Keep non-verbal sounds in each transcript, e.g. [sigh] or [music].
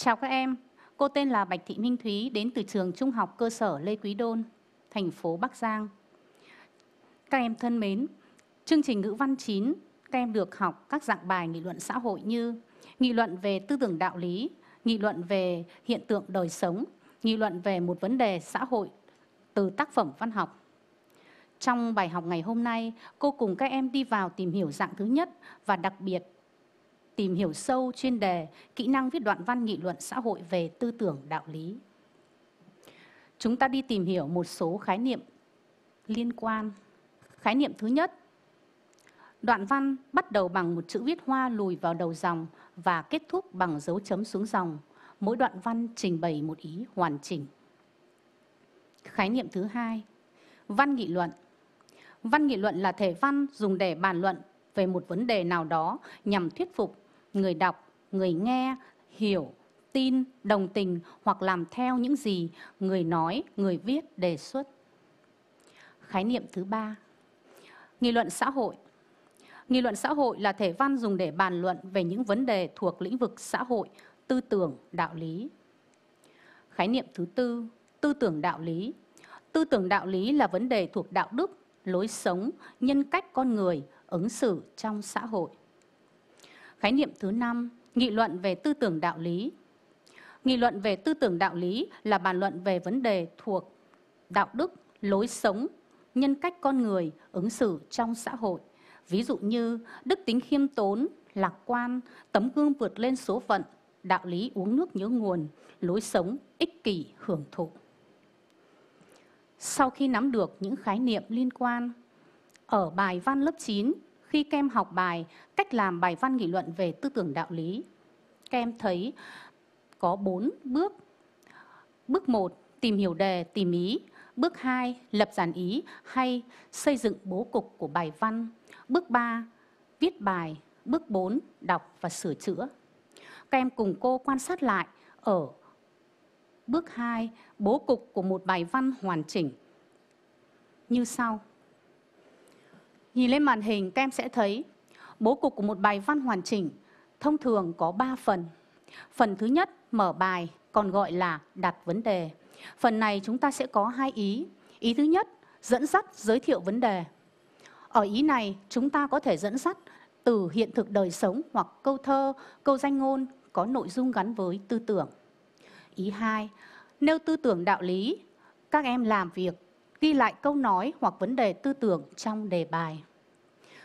Chào các em, cô tên là Bạch Thị Minh Thúy đến từ trường Trung học cơ sở Lê Quý Đôn, thành phố Bắc Giang. Các em thân mến, chương trình ngữ văn 9 các em được học các dạng bài nghị luận xã hội như nghị luận về tư tưởng đạo lý, nghị luận về hiện tượng đời sống, nghị luận về một vấn đề xã hội từ tác phẩm văn học. Trong bài học ngày hôm nay, cô cùng các em đi vào tìm hiểu dạng thứ nhất và đặc biệt tìm hiểu sâu chuyên đề, kỹ năng viết đoạn văn nghị luận xã hội về tư tưởng đạo lý. Chúng ta đi tìm hiểu một số khái niệm liên quan. Khái niệm thứ nhất, đoạn văn bắt đầu bằng một chữ viết hoa lùi vào đầu dòng và kết thúc bằng dấu chấm xuống dòng. Mỗi đoạn văn trình bày một ý hoàn chỉnh. Khái niệm thứ hai, văn nghị luận. Văn nghị luận là thể văn dùng để bàn luận về một vấn đề nào đó nhằm thuyết phục, người đọc, người nghe hiểu, tin, đồng tình hoặc làm theo những gì người nói, người viết đề xuất. Khái niệm thứ ba, nghị luận xã hội. Nghị luận xã hội là thể văn dùng để bàn luận về những vấn đề thuộc lĩnh vực xã hội, tư tưởng, đạo lý. Khái niệm thứ tư, tư tưởng đạo lý. Tư tưởng đạo lý là vấn đề thuộc đạo đức, lối sống, nhân cách con người, ứng xử trong xã hội. Khái niệm thứ năm, nghị luận về tư tưởng đạo lý. Nghị luận về tư tưởng đạo lý là bàn luận về vấn đề thuộc đạo đức, lối sống, nhân cách con người, ứng xử trong xã hội. Ví dụ như đức tính khiêm tốn, lạc quan, tấm gương vượt lên số phận, đạo lý uống nước nhớ nguồn, lối sống ích kỷ hưởng thụ. Sau khi nắm được những khái niệm liên quan, ở bài văn lớp 9 khi các em học bài cách làm bài văn nghị luận về tư tưởng đạo lý. Các em thấy có 4 bước. Bước 1, tìm hiểu đề, tìm ý. Bước 2, lập giản ý hay xây dựng bố cục của bài văn. Bước 3, viết bài. Bước 4, đọc và sửa chữa. Các em cùng cô quan sát lại ở bước 2, bố cục của một bài văn hoàn chỉnh như sau. Nhìn lên màn hình các em sẽ thấy bố cục của một bài văn hoàn chỉnh thông thường có 3 phần. Phần thứ nhất mở bài còn gọi là đặt vấn đề. Phần này chúng ta sẽ có hai ý. Ý thứ nhất dẫn dắt giới thiệu vấn đề. Ở ý này chúng ta có thể dẫn dắt từ hiện thực đời sống hoặc câu thơ, câu danh ngôn có nội dung gắn với tư tưởng. Ý 2, nêu tư tưởng đạo lý, các em làm việc ghi lại câu nói hoặc vấn đề tư tưởng trong đề bài.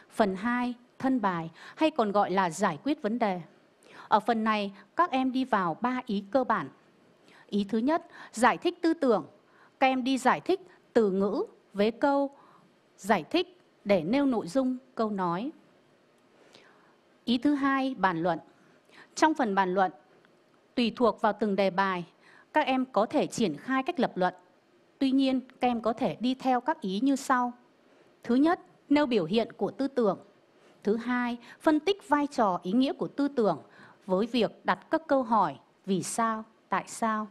Phần 2, thân bài hay còn gọi là giải quyết vấn đề. Ở phần này, các em đi vào 3 ý cơ bản. Ý thứ nhất, giải thích tư tưởng. Các em đi giải thích từ ngữ với câu giải thích để nêu nội dung câu nói. Ý thứ hai, bàn luận. Trong phần bàn luận, tùy thuộc vào từng đề bài, các em có thể triển khai cách lập luận Tuy nhiên, các em có thể đi theo các ý như sau. Thứ nhất, nêu biểu hiện của tư tưởng. Thứ hai, phân tích vai trò ý nghĩa của tư tưởng với việc đặt các câu hỏi vì sao, tại sao.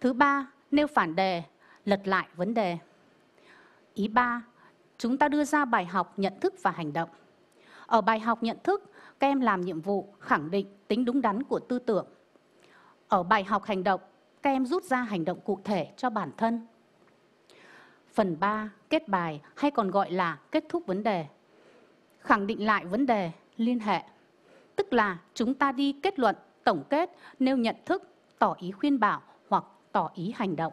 Thứ ba, nêu phản đề, lật lại vấn đề. Ý ba, chúng ta đưa ra bài học nhận thức và hành động. Ở bài học nhận thức, các em làm nhiệm vụ khẳng định tính đúng đắn của tư tưởng. Ở bài học hành động, các em rút ra hành động cụ thể cho bản thân Phần 3, kết bài hay còn gọi là kết thúc vấn đề. Khẳng định lại vấn đề, liên hệ. Tức là chúng ta đi kết luận, tổng kết, nêu nhận thức, tỏ ý khuyên bảo hoặc tỏ ý hành động.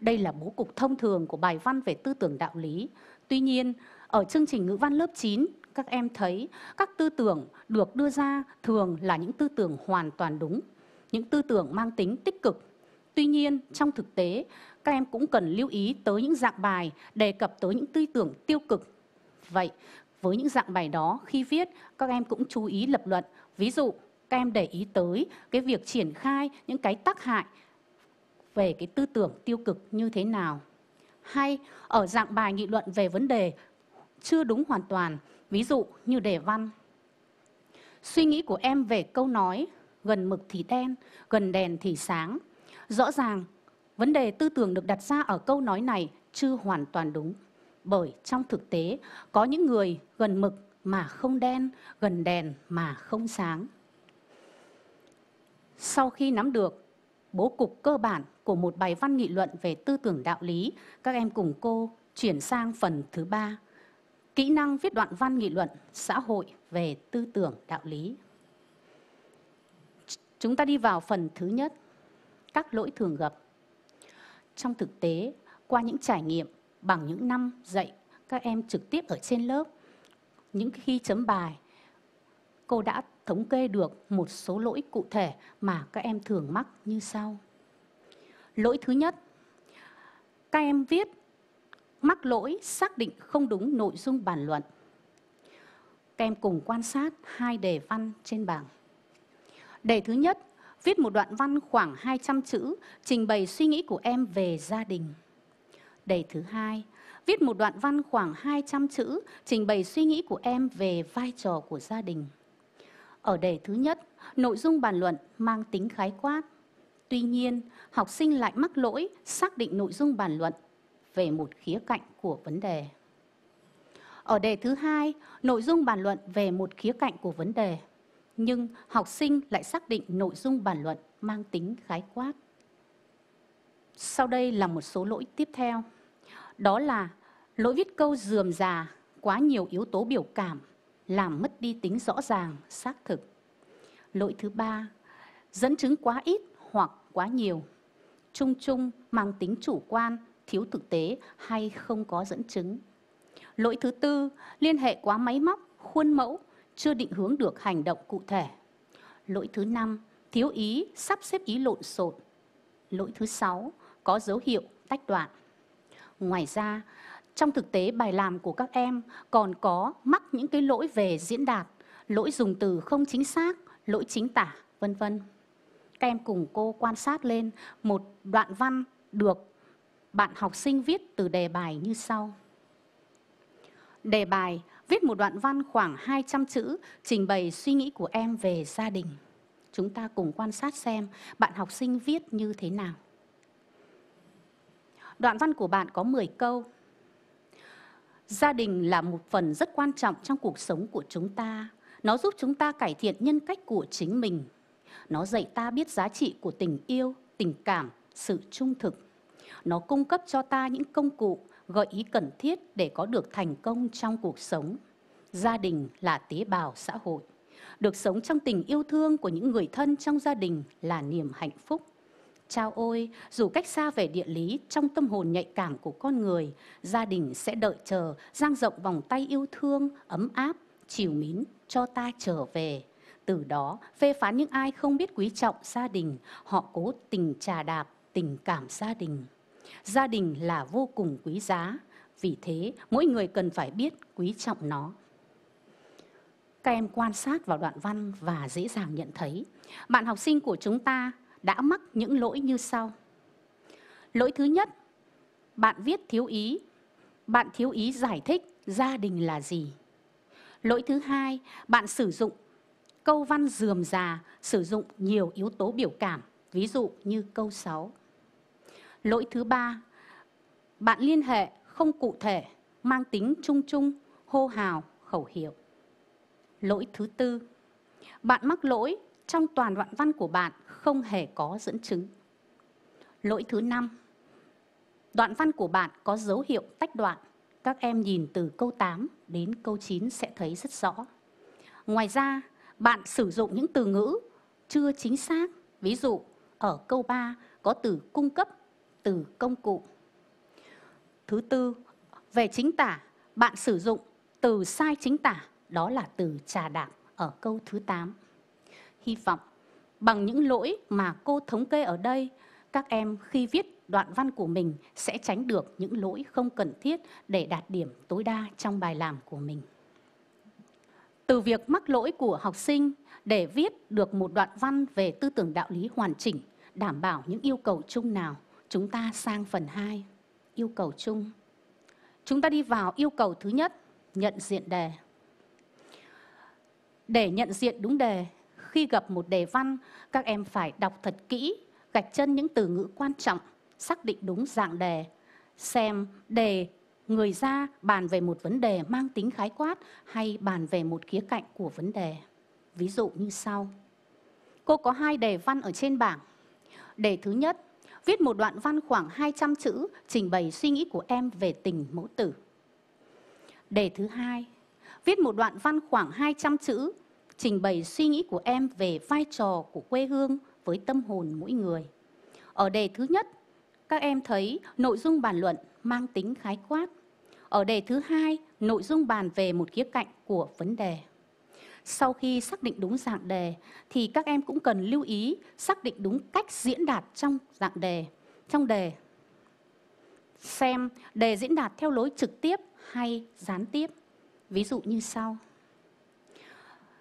Đây là bố cục thông thường của bài văn về tư tưởng đạo lý. Tuy nhiên, ở chương trình ngữ văn lớp 9, các em thấy các tư tưởng được đưa ra thường là những tư tưởng hoàn toàn đúng, những tư tưởng mang tính tích cực. Tuy nhiên, trong thực tế, các em cũng cần lưu ý tới những dạng bài đề cập tới những tư tưởng tiêu cực. Vậy, với những dạng bài đó khi viết, các em cũng chú ý lập luận. Ví dụ, các em để ý tới cái việc triển khai những cái tác hại về cái tư tưởng tiêu cực như thế nào. Hay ở dạng bài nghị luận về vấn đề chưa đúng hoàn toàn, ví dụ như đề văn. Suy nghĩ của em về câu nói gần mực thì đen, gần đèn thì sáng. Rõ ràng Vấn đề tư tưởng được đặt ra ở câu nói này chưa hoàn toàn đúng. Bởi trong thực tế, có những người gần mực mà không đen, gần đèn mà không sáng. Sau khi nắm được bố cục cơ bản của một bài văn nghị luận về tư tưởng đạo lý, các em cùng cô chuyển sang phần thứ ba, kỹ năng viết đoạn văn nghị luận xã hội về tư tưởng đạo lý. Chúng ta đi vào phần thứ nhất, các lỗi thường gặp trong thực tế qua những trải nghiệm bằng những năm dạy các em trực tiếp ở trên lớp. Những khi chấm bài, cô đã thống kê được một số lỗi cụ thể mà các em thường mắc như sau. Lỗi thứ nhất, các em viết mắc lỗi xác định không đúng nội dung bàn luận. Các em cùng quan sát hai đề văn trên bảng. Đề thứ nhất, viết một đoạn văn khoảng 200 chữ trình bày suy nghĩ của em về gia đình. Đề thứ hai, viết một đoạn văn khoảng 200 chữ trình bày suy nghĩ của em về vai trò của gia đình. Ở đề thứ nhất, nội dung bàn luận mang tính khái quát. Tuy nhiên, học sinh lại mắc lỗi xác định nội dung bàn luận về một khía cạnh của vấn đề. Ở đề thứ hai, nội dung bàn luận về một khía cạnh của vấn đề nhưng học sinh lại xác định nội dung bàn luận mang tính khái quát. Sau đây là một số lỗi tiếp theo. Đó là lỗi viết câu dườm già, quá nhiều yếu tố biểu cảm, làm mất đi tính rõ ràng, xác thực. Lỗi thứ ba, dẫn chứng quá ít hoặc quá nhiều. Trung trung mang tính chủ quan, thiếu thực tế hay không có dẫn chứng. Lỗi thứ tư, liên hệ quá máy móc, khuôn mẫu chưa định hướng được hành động cụ thể. Lỗi thứ năm, thiếu ý, sắp xếp ý lộn xộn. Lỗi thứ sáu, có dấu hiệu tách đoạn. Ngoài ra, trong thực tế bài làm của các em còn có mắc những cái lỗi về diễn đạt, lỗi dùng từ không chính xác, lỗi chính tả, vân vân. Các em cùng cô quan sát lên một đoạn văn được bạn học sinh viết từ đề bài như sau. Đề bài viết một đoạn văn khoảng 200 chữ trình bày suy nghĩ của em về gia đình. Chúng ta cùng quan sát xem bạn học sinh viết như thế nào. Đoạn văn của bạn có 10 câu. Gia đình là một phần rất quan trọng trong cuộc sống của chúng ta. Nó giúp chúng ta cải thiện nhân cách của chính mình. Nó dạy ta biết giá trị của tình yêu, tình cảm, sự trung thực. Nó cung cấp cho ta những công cụ gợi ý cần thiết để có được thành công trong cuộc sống. Gia đình là tế bào xã hội. Được sống trong tình yêu thương của những người thân trong gia đình là niềm hạnh phúc. Chao ôi, dù cách xa về địa lý, trong tâm hồn nhạy cảm của con người, gia đình sẽ đợi chờ, giang rộng vòng tay yêu thương, ấm áp, chiều mến, cho ta trở về. Từ đó, phê phán những ai không biết quý trọng gia đình, họ cố tình trà đạp tình cảm gia đình. Gia đình là vô cùng quý giá, vì thế mỗi người cần phải biết quý trọng nó. Các em quan sát vào đoạn văn và dễ dàng nhận thấy, bạn học sinh của chúng ta đã mắc những lỗi như sau. Lỗi thứ nhất, bạn viết thiếu ý, bạn thiếu ý giải thích gia đình là gì. Lỗi thứ hai, bạn sử dụng câu văn dườm già, sử dụng nhiều yếu tố biểu cảm, ví dụ như câu 6. Lỗi thứ ba, bạn liên hệ không cụ thể, mang tính chung chung, hô hào, khẩu hiệu. Lỗi thứ tư, bạn mắc lỗi trong toàn đoạn văn của bạn không hề có dẫn chứng. Lỗi thứ năm, đoạn văn của bạn có dấu hiệu tách đoạn. Các em nhìn từ câu 8 đến câu 9 sẽ thấy rất rõ. Ngoài ra, bạn sử dụng những từ ngữ chưa chính xác. Ví dụ, ở câu 3 có từ cung cấp từ công cụ. Thứ tư, về chính tả, bạn sử dụng từ sai chính tả, đó là từ trà đạp ở câu thứ 8. Hy vọng bằng những lỗi mà cô thống kê ở đây, các em khi viết đoạn văn của mình sẽ tránh được những lỗi không cần thiết để đạt điểm tối đa trong bài làm của mình. Từ việc mắc lỗi của học sinh để viết được một đoạn văn về tư tưởng đạo lý hoàn chỉnh, đảm bảo những yêu cầu chung nào Chúng ta sang phần 2, yêu cầu chung. Chúng ta đi vào yêu cầu thứ nhất, nhận diện đề. Để nhận diện đúng đề, khi gặp một đề văn, các em phải đọc thật kỹ, gạch chân những từ ngữ quan trọng, xác định đúng dạng đề, xem đề người ra bàn về một vấn đề mang tính khái quát hay bàn về một khía cạnh của vấn đề. Ví dụ như sau. Cô có hai đề văn ở trên bảng. Đề thứ nhất viết một đoạn văn khoảng 200 chữ trình bày suy nghĩ của em về tình mẫu tử. Đề thứ hai, viết một đoạn văn khoảng 200 chữ trình bày suy nghĩ của em về vai trò của quê hương với tâm hồn mỗi người. Ở đề thứ nhất, các em thấy nội dung bàn luận mang tính khái quát. Ở đề thứ hai, nội dung bàn về một khía cạnh của vấn đề. Sau khi xác định đúng dạng đề thì các em cũng cần lưu ý xác định đúng cách diễn đạt trong dạng đề. Trong đề xem đề diễn đạt theo lối trực tiếp hay gián tiếp. Ví dụ như sau.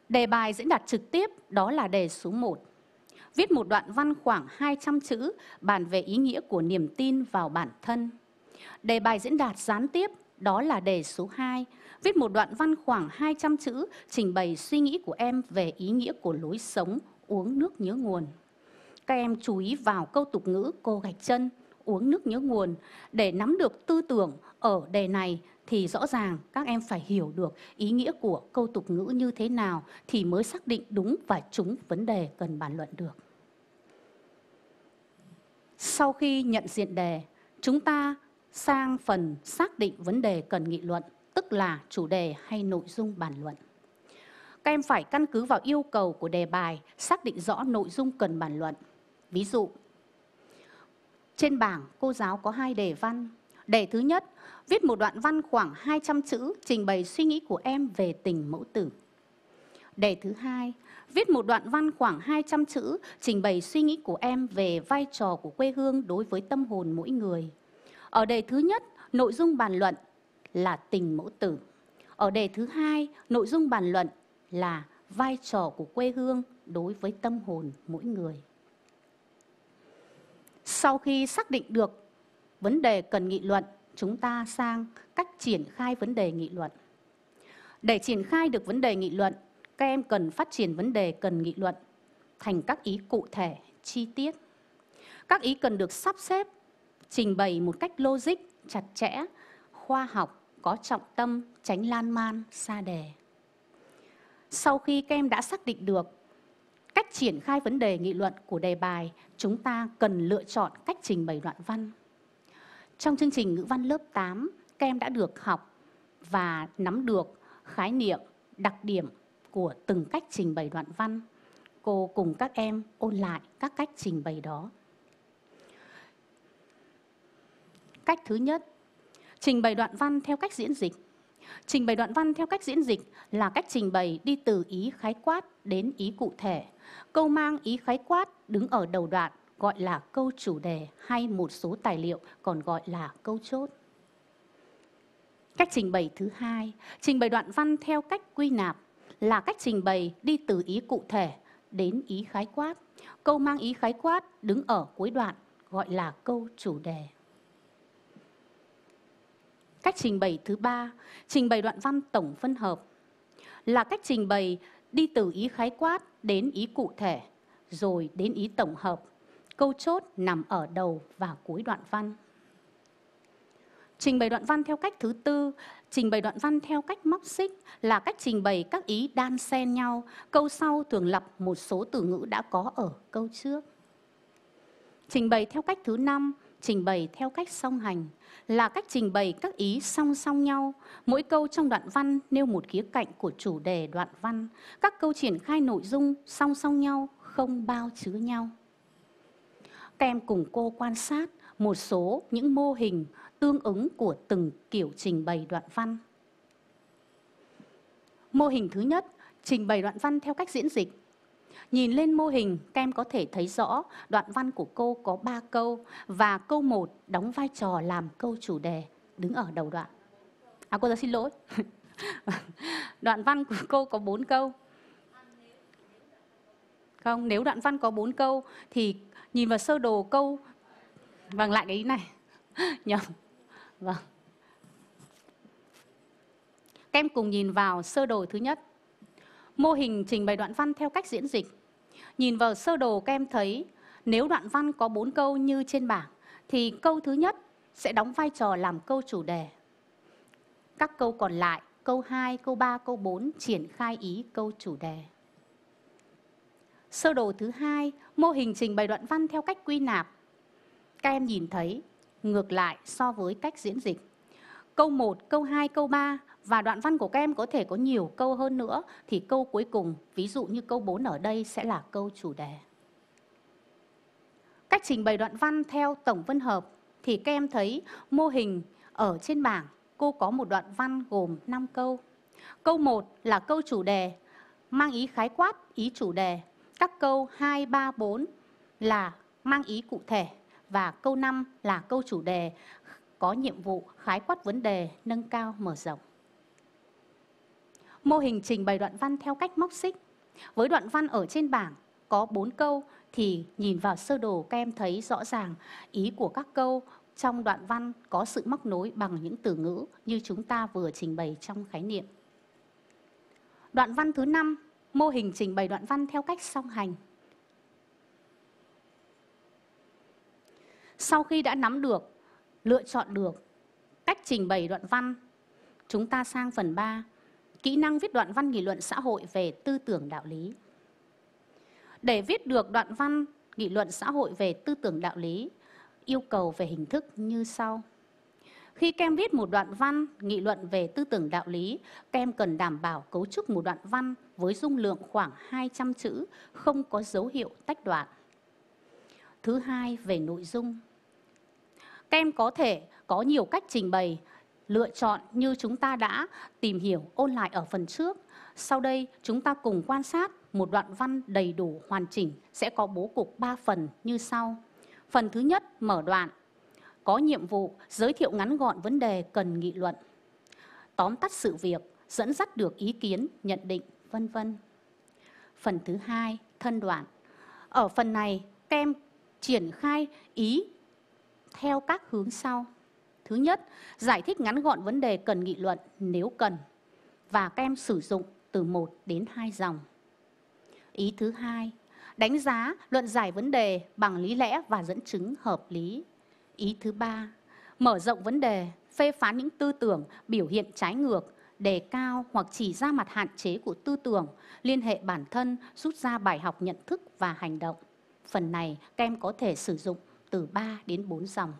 Đề bài diễn đạt trực tiếp đó là đề số 1. Viết một đoạn văn khoảng 200 chữ bàn về ý nghĩa của niềm tin vào bản thân. Đề bài diễn đạt gián tiếp đó là đề số 2, viết một đoạn văn khoảng 200 chữ trình bày suy nghĩ của em về ý nghĩa của lối sống uống nước nhớ nguồn. Các em chú ý vào câu tục ngữ cô gạch chân, uống nước nhớ nguồn để nắm được tư tưởng ở đề này thì rõ ràng các em phải hiểu được ý nghĩa của câu tục ngữ như thế nào thì mới xác định đúng và trúng vấn đề cần bàn luận được. Sau khi nhận diện đề, chúng ta sang phần xác định vấn đề cần nghị luận tức là chủ đề hay nội dung bàn luận. Các em phải căn cứ vào yêu cầu của đề bài xác định rõ nội dung cần bàn luận. Ví dụ, trên bảng cô giáo có hai đề văn. Đề thứ nhất, viết một đoạn văn khoảng 200 chữ trình bày suy nghĩ của em về tình mẫu tử. Đề thứ hai, viết một đoạn văn khoảng 200 chữ trình bày suy nghĩ của em về vai trò của quê hương đối với tâm hồn mỗi người. Ở đề thứ nhất, nội dung bàn luận là tình mẫu tử. Ở đề thứ hai, nội dung bàn luận là vai trò của quê hương đối với tâm hồn mỗi người. Sau khi xác định được vấn đề cần nghị luận, chúng ta sang cách triển khai vấn đề nghị luận. Để triển khai được vấn đề nghị luận, các em cần phát triển vấn đề cần nghị luận thành các ý cụ thể, chi tiết. Các ý cần được sắp xếp, trình bày một cách logic, chặt chẽ, khoa học có trọng tâm tránh lan man xa đề. Sau khi các em đã xác định được cách triển khai vấn đề nghị luận của đề bài, chúng ta cần lựa chọn cách trình bày đoạn văn. Trong chương trình ngữ văn lớp 8, các em đã được học và nắm được khái niệm, đặc điểm của từng cách trình bày đoạn văn. Cô cùng các em ôn lại các cách trình bày đó. Cách thứ nhất Trình bày đoạn văn theo cách diễn dịch. Trình bày đoạn văn theo cách diễn dịch là cách trình bày đi từ ý khái quát đến ý cụ thể. Câu mang ý khái quát đứng ở đầu đoạn gọi là câu chủ đề hay một số tài liệu còn gọi là câu chốt. Cách trình bày thứ hai, trình bày đoạn văn theo cách quy nạp là cách trình bày đi từ ý cụ thể đến ý khái quát. Câu mang ý khái quát đứng ở cuối đoạn gọi là câu chủ đề. Cách trình bày thứ ba, trình bày đoạn văn tổng phân hợp là cách trình bày đi từ ý khái quát đến ý cụ thể rồi đến ý tổng hợp. Câu chốt nằm ở đầu và cuối đoạn văn. Trình bày đoạn văn theo cách thứ tư, trình bày đoạn văn theo cách móc xích là cách trình bày các ý đan xen nhau, câu sau thường lập một số từ ngữ đã có ở câu trước. Trình bày theo cách thứ năm trình bày theo cách song hành là cách trình bày các ý song song nhau. Mỗi câu trong đoạn văn nêu một khía cạnh của chủ đề đoạn văn. Các câu triển khai nội dung song song nhau, không bao chứa nhau. Các em cùng cô quan sát một số những mô hình tương ứng của từng kiểu trình bày đoạn văn. Mô hình thứ nhất, trình bày đoạn văn theo cách diễn dịch Nhìn lên mô hình, các em có thể thấy rõ đoạn văn của cô có 3 câu và câu 1 đóng vai trò làm câu chủ đề đứng ở đầu đoạn. À cô giáo xin lỗi. [laughs] đoạn văn của cô có 4 câu. Không, nếu đoạn văn có 4 câu thì nhìn vào sơ đồ câu bằng vâng, lại cái ý này. [laughs] Nhầm. Vâng. Các em cùng nhìn vào sơ đồ thứ nhất. Mô hình trình bày đoạn văn theo cách diễn dịch. Nhìn vào sơ đồ các em thấy nếu đoạn văn có 4 câu như trên bảng thì câu thứ nhất sẽ đóng vai trò làm câu chủ đề. Các câu còn lại, câu 2, câu 3, câu 4 triển khai ý câu chủ đề. Sơ đồ thứ hai, mô hình trình bày đoạn văn theo cách quy nạp. Các em nhìn thấy ngược lại so với cách diễn dịch. Câu 1, câu 2, câu 3 và đoạn văn của các em có thể có nhiều câu hơn nữa thì câu cuối cùng ví dụ như câu 4 ở đây sẽ là câu chủ đề. Cách trình bày đoạn văn theo tổng phân hợp thì các em thấy mô hình ở trên bảng cô có một đoạn văn gồm 5 câu. Câu 1 là câu chủ đề mang ý khái quát, ý chủ đề. Các câu 2, 3, 4 là mang ý cụ thể và câu 5 là câu chủ đề có nhiệm vụ khái quát vấn đề, nâng cao, mở rộng mô hình trình bày đoạn văn theo cách móc xích. Với đoạn văn ở trên bảng có 4 câu thì nhìn vào sơ đồ các em thấy rõ ràng ý của các câu trong đoạn văn có sự móc nối bằng những từ ngữ như chúng ta vừa trình bày trong khái niệm. Đoạn văn thứ 5, mô hình trình bày đoạn văn theo cách song hành. Sau khi đã nắm được, lựa chọn được cách trình bày đoạn văn, chúng ta sang phần 3 kỹ năng viết đoạn văn nghị luận xã hội về tư tưởng đạo lý. Để viết được đoạn văn nghị luận xã hội về tư tưởng đạo lý, yêu cầu về hình thức như sau. Khi kem viết một đoạn văn nghị luận về tư tưởng đạo lý, kem cần đảm bảo cấu trúc một đoạn văn với dung lượng khoảng 200 chữ, không có dấu hiệu tách đoạn. Thứ hai về nội dung. Kem có thể có nhiều cách trình bày lựa chọn như chúng ta đã tìm hiểu ôn lại ở phần trước. Sau đây chúng ta cùng quan sát một đoạn văn đầy đủ hoàn chỉnh sẽ có bố cục 3 phần như sau. Phần thứ nhất mở đoạn, có nhiệm vụ giới thiệu ngắn gọn vấn đề cần nghị luận, tóm tắt sự việc, dẫn dắt được ý kiến, nhận định, vân vân. Phần thứ hai thân đoạn, ở phần này kem triển khai ý theo các hướng sau. Thứ nhất, giải thích ngắn gọn vấn đề cần nghị luận nếu cần và các em sử dụng từ 1 đến 2 dòng. Ý thứ hai, đánh giá, luận giải vấn đề bằng lý lẽ và dẫn chứng hợp lý. Ý thứ ba, mở rộng vấn đề, phê phán những tư tưởng biểu hiện trái ngược, đề cao hoặc chỉ ra mặt hạn chế của tư tưởng, liên hệ bản thân, rút ra bài học nhận thức và hành động. Phần này các em có thể sử dụng từ 3 đến 4 dòng.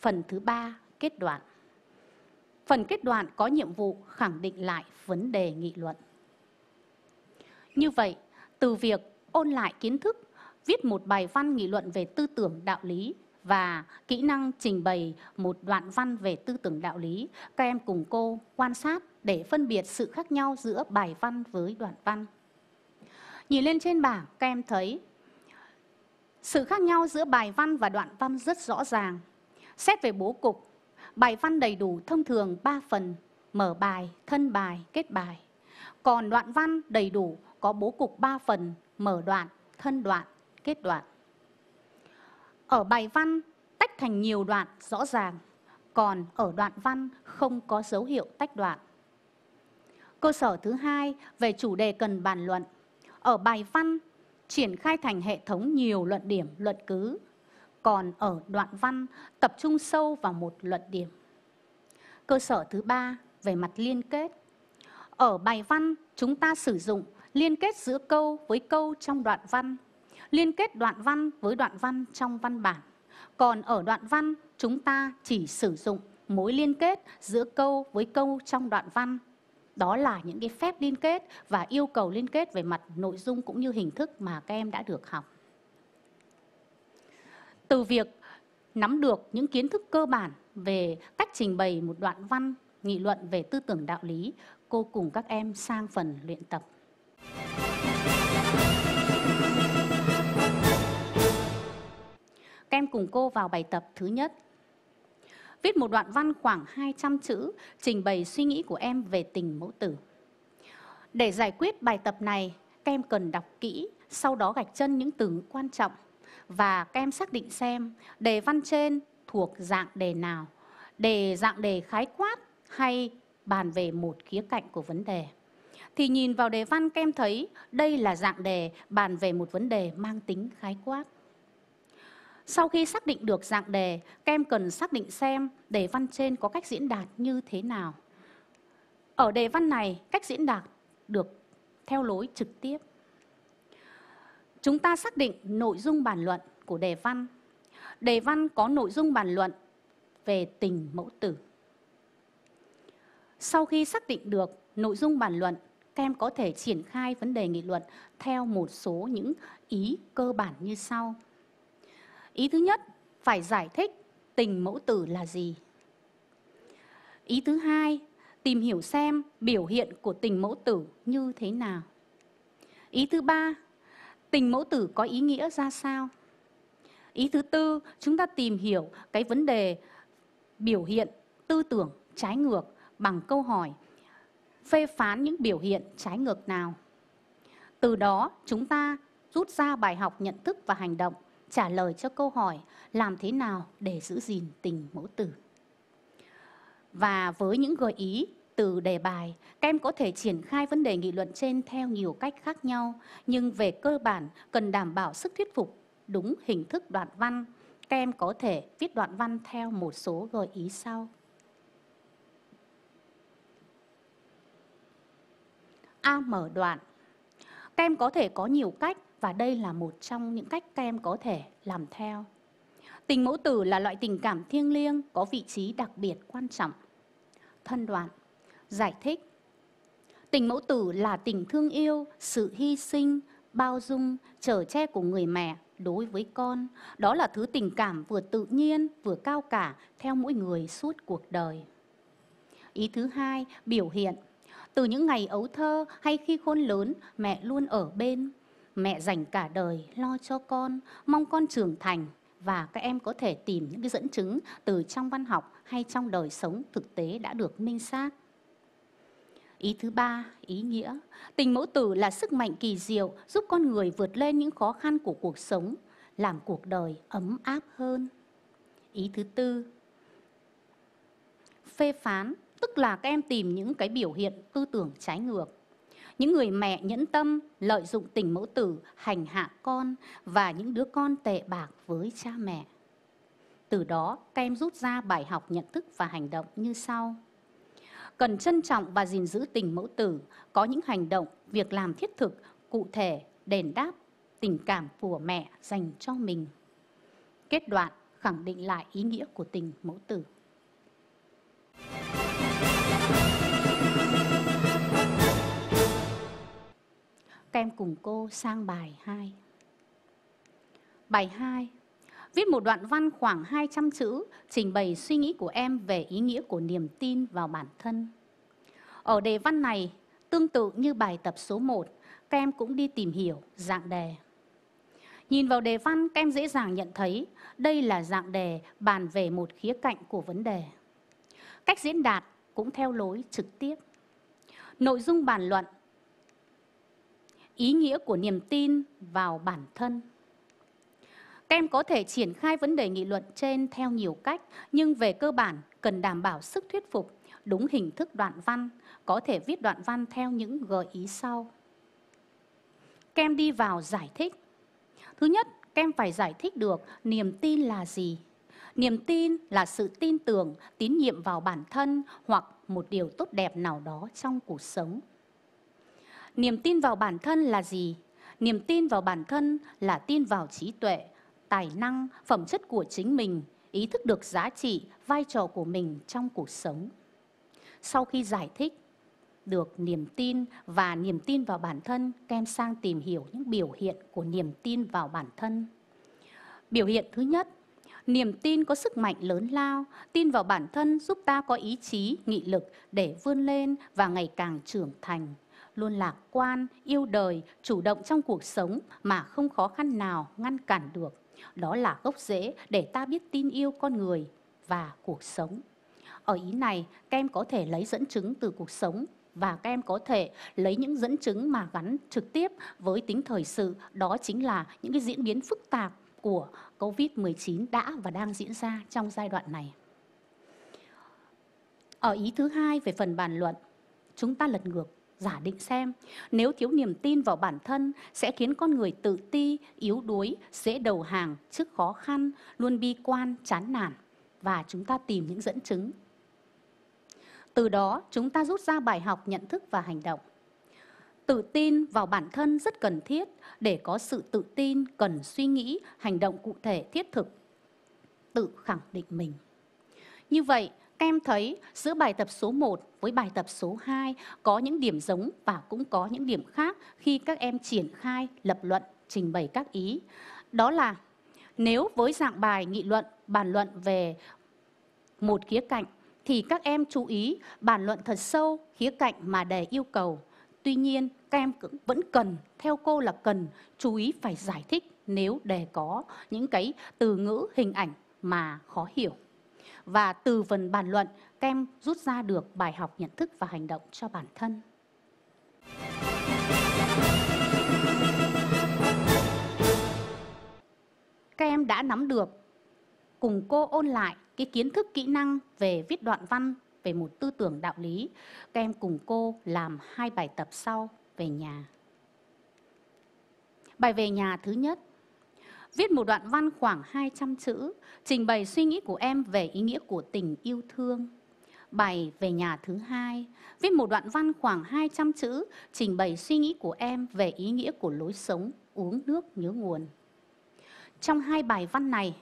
Phần thứ ba, kết đoạn. Phần kết đoạn có nhiệm vụ khẳng định lại vấn đề nghị luận. Như vậy, từ việc ôn lại kiến thức, viết một bài văn nghị luận về tư tưởng đạo lý và kỹ năng trình bày một đoạn văn về tư tưởng đạo lý, các em cùng cô quan sát để phân biệt sự khác nhau giữa bài văn với đoạn văn. Nhìn lên trên bảng, các em thấy sự khác nhau giữa bài văn và đoạn văn rất rõ ràng. Xét về bố cục, bài văn đầy đủ thông thường 3 phần, mở bài, thân bài, kết bài. Còn đoạn văn đầy đủ có bố cục 3 phần, mở đoạn, thân đoạn, kết đoạn. Ở bài văn tách thành nhiều đoạn rõ ràng, còn ở đoạn văn không có dấu hiệu tách đoạn. Cơ sở thứ hai về chủ đề cần bàn luận. Ở bài văn triển khai thành hệ thống nhiều luận điểm, luận cứ còn ở đoạn văn tập trung sâu vào một luận điểm. Cơ sở thứ ba về mặt liên kết. Ở bài văn, chúng ta sử dụng liên kết giữa câu với câu trong đoạn văn, liên kết đoạn văn với đoạn văn trong văn bản. Còn ở đoạn văn, chúng ta chỉ sử dụng mối liên kết giữa câu với câu trong đoạn văn. Đó là những cái phép liên kết và yêu cầu liên kết về mặt nội dung cũng như hình thức mà các em đã được học từ việc nắm được những kiến thức cơ bản về cách trình bày một đoạn văn nghị luận về tư tưởng đạo lý cô cùng các em sang phần luyện tập Các em cùng cô vào bài tập thứ nhất. Viết một đoạn văn khoảng 200 chữ, trình bày suy nghĩ của em về tình mẫu tử. Để giải quyết bài tập này, các em cần đọc kỹ, sau đó gạch chân những từ quan trọng và các em xác định xem đề văn trên thuộc dạng đề nào, đề dạng đề khái quát hay bàn về một khía cạnh của vấn đề. Thì nhìn vào đề văn các em thấy đây là dạng đề bàn về một vấn đề mang tính khái quát. Sau khi xác định được dạng đề, các em cần xác định xem đề văn trên có cách diễn đạt như thế nào. Ở đề văn này, cách diễn đạt được theo lối trực tiếp. Chúng ta xác định nội dung bàn luận của đề văn. Đề văn có nội dung bàn luận về tình mẫu tử. Sau khi xác định được nội dung bàn luận, các em có thể triển khai vấn đề nghị luận theo một số những ý cơ bản như sau. Ý thứ nhất, phải giải thích tình mẫu tử là gì. Ý thứ hai, tìm hiểu xem biểu hiện của tình mẫu tử như thế nào. Ý thứ ba, tình mẫu tử có ý nghĩa ra sao. Ý thứ tư, chúng ta tìm hiểu cái vấn đề biểu hiện tư tưởng trái ngược bằng câu hỏi phê phán những biểu hiện trái ngược nào. Từ đó chúng ta rút ra bài học nhận thức và hành động trả lời cho câu hỏi làm thế nào để giữ gìn tình mẫu tử. Và với những gợi ý từ đề bài, các em có thể triển khai vấn đề nghị luận trên theo nhiều cách khác nhau, nhưng về cơ bản cần đảm bảo sức thuyết phục đúng hình thức đoạn văn. Các em có thể viết đoạn văn theo một số gợi ý sau. A mở đoạn. Các em có thể có nhiều cách và đây là một trong những cách các em có thể làm theo. Tình mẫu tử là loại tình cảm thiêng liêng có vị trí đặc biệt quan trọng. Thân đoạn giải thích. Tình mẫu tử là tình thương yêu, sự hy sinh, bao dung, trở che của người mẹ đối với con. Đó là thứ tình cảm vừa tự nhiên, vừa cao cả theo mỗi người suốt cuộc đời. Ý thứ hai, biểu hiện. Từ những ngày ấu thơ hay khi khôn lớn, mẹ luôn ở bên. Mẹ dành cả đời lo cho con, mong con trưởng thành và các em có thể tìm những cái dẫn chứng từ trong văn học hay trong đời sống thực tế đã được minh xác. Ý thứ ba, ý nghĩa. Tình mẫu tử là sức mạnh kỳ diệu giúp con người vượt lên những khó khăn của cuộc sống, làm cuộc đời ấm áp hơn. Ý thứ tư, phê phán, tức là các em tìm những cái biểu hiện tư tưởng trái ngược. Những người mẹ nhẫn tâm lợi dụng tình mẫu tử hành hạ con và những đứa con tệ bạc với cha mẹ. Từ đó, các em rút ra bài học nhận thức và hành động như sau cần trân trọng và gìn giữ tình mẫu tử, có những hành động, việc làm thiết thực, cụ thể, đền đáp tình cảm của mẹ dành cho mình. Kết đoạn khẳng định lại ý nghĩa của tình mẫu tử. Các em cùng cô sang bài 2. Bài 2 viết một đoạn văn khoảng 200 chữ trình bày suy nghĩ của em về ý nghĩa của niềm tin vào bản thân. Ở đề văn này, tương tự như bài tập số 1, các em cũng đi tìm hiểu dạng đề. Nhìn vào đề văn, các em dễ dàng nhận thấy đây là dạng đề bàn về một khía cạnh của vấn đề. Cách diễn đạt cũng theo lối trực tiếp. Nội dung bàn luận, ý nghĩa của niềm tin vào bản thân các em có thể triển khai vấn đề nghị luận trên theo nhiều cách, nhưng về cơ bản cần đảm bảo sức thuyết phục, đúng hình thức đoạn văn, có thể viết đoạn văn theo những gợi ý sau. kem đi vào giải thích. Thứ nhất, kem phải giải thích được niềm tin là gì. Niềm tin là sự tin tưởng, tín nhiệm vào bản thân hoặc một điều tốt đẹp nào đó trong cuộc sống. Niềm tin vào bản thân là gì? Niềm tin vào bản thân là tin vào trí tuệ, tài năng, phẩm chất của chính mình, ý thức được giá trị, vai trò của mình trong cuộc sống. Sau khi giải thích, được niềm tin và niềm tin vào bản thân, kem sang tìm hiểu những biểu hiện của niềm tin vào bản thân. Biểu hiện thứ nhất, niềm tin có sức mạnh lớn lao, tin vào bản thân giúp ta có ý chí, nghị lực để vươn lên và ngày càng trưởng thành, luôn lạc quan, yêu đời, chủ động trong cuộc sống mà không khó khăn nào ngăn cản được. Đó là gốc rễ để ta biết tin yêu con người và cuộc sống. Ở ý này, các em có thể lấy dẫn chứng từ cuộc sống và các em có thể lấy những dẫn chứng mà gắn trực tiếp với tính thời sự, đó chính là những cái diễn biến phức tạp của COVID-19 đã và đang diễn ra trong giai đoạn này. Ở ý thứ hai về phần bàn luận, chúng ta lật ngược giả định xem. Nếu thiếu niềm tin vào bản thân sẽ khiến con người tự ti, yếu đuối, dễ đầu hàng trước khó khăn, luôn bi quan, chán nản và chúng ta tìm những dẫn chứng. Từ đó chúng ta rút ra bài học nhận thức và hành động. Tự tin vào bản thân rất cần thiết, để có sự tự tin cần suy nghĩ, hành động cụ thể thiết thực, tự khẳng định mình. Như vậy, các em thấy giữa bài tập số 1 với bài tập số 2 có những điểm giống và cũng có những điểm khác khi các em triển khai lập luận, trình bày các ý. Đó là nếu với dạng bài nghị luận bàn luận về một khía cạnh thì các em chú ý bàn luận thật sâu khía cạnh mà đề yêu cầu. Tuy nhiên, các em vẫn cần, theo cô là cần chú ý phải giải thích nếu đề có những cái từ ngữ, hình ảnh mà khó hiểu. Và từ phần bàn luận, các em rút ra được bài học nhận thức và hành động cho bản thân. Các em đã nắm được cùng cô ôn lại cái kiến thức kỹ năng về viết đoạn văn, về một tư tưởng đạo lý. Các em cùng cô làm hai bài tập sau về nhà. Bài về nhà thứ nhất viết một đoạn văn khoảng 200 chữ, trình bày suy nghĩ của em về ý nghĩa của tình yêu thương. Bài về nhà thứ hai, viết một đoạn văn khoảng 200 chữ, trình bày suy nghĩ của em về ý nghĩa của lối sống, uống nước nhớ nguồn. Trong hai bài văn này,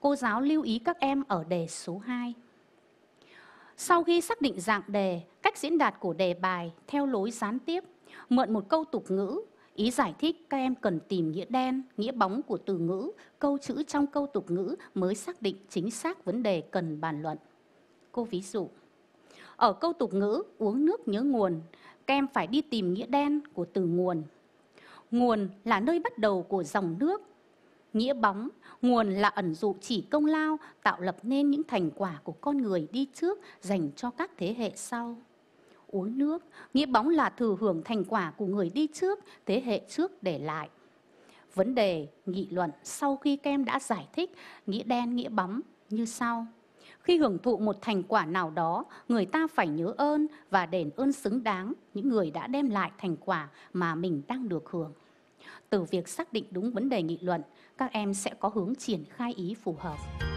cô giáo lưu ý các em ở đề số 2. Sau khi xác định dạng đề, cách diễn đạt của đề bài theo lối gián tiếp, mượn một câu tục ngữ Ý giải thích các em cần tìm nghĩa đen, nghĩa bóng của từ ngữ, câu chữ trong câu tục ngữ mới xác định chính xác vấn đề cần bàn luận. Cô ví dụ, ở câu tục ngữ uống nước nhớ nguồn, các em phải đi tìm nghĩa đen của từ nguồn. Nguồn là nơi bắt đầu của dòng nước. Nghĩa bóng, nguồn là ẩn dụ chỉ công lao tạo lập nên những thành quả của con người đi trước dành cho các thế hệ sau uối nước, nghĩa bóng là thừa hưởng thành quả của người đi trước, thế hệ trước để lại. Vấn đề nghị luận sau khi kem đã giải thích nghĩa đen, nghĩa bóng như sau. Khi hưởng thụ một thành quả nào đó, người ta phải nhớ ơn và đền ơn xứng đáng những người đã đem lại thành quả mà mình đang được hưởng. Từ việc xác định đúng vấn đề nghị luận, các em sẽ có hướng triển khai ý phù hợp.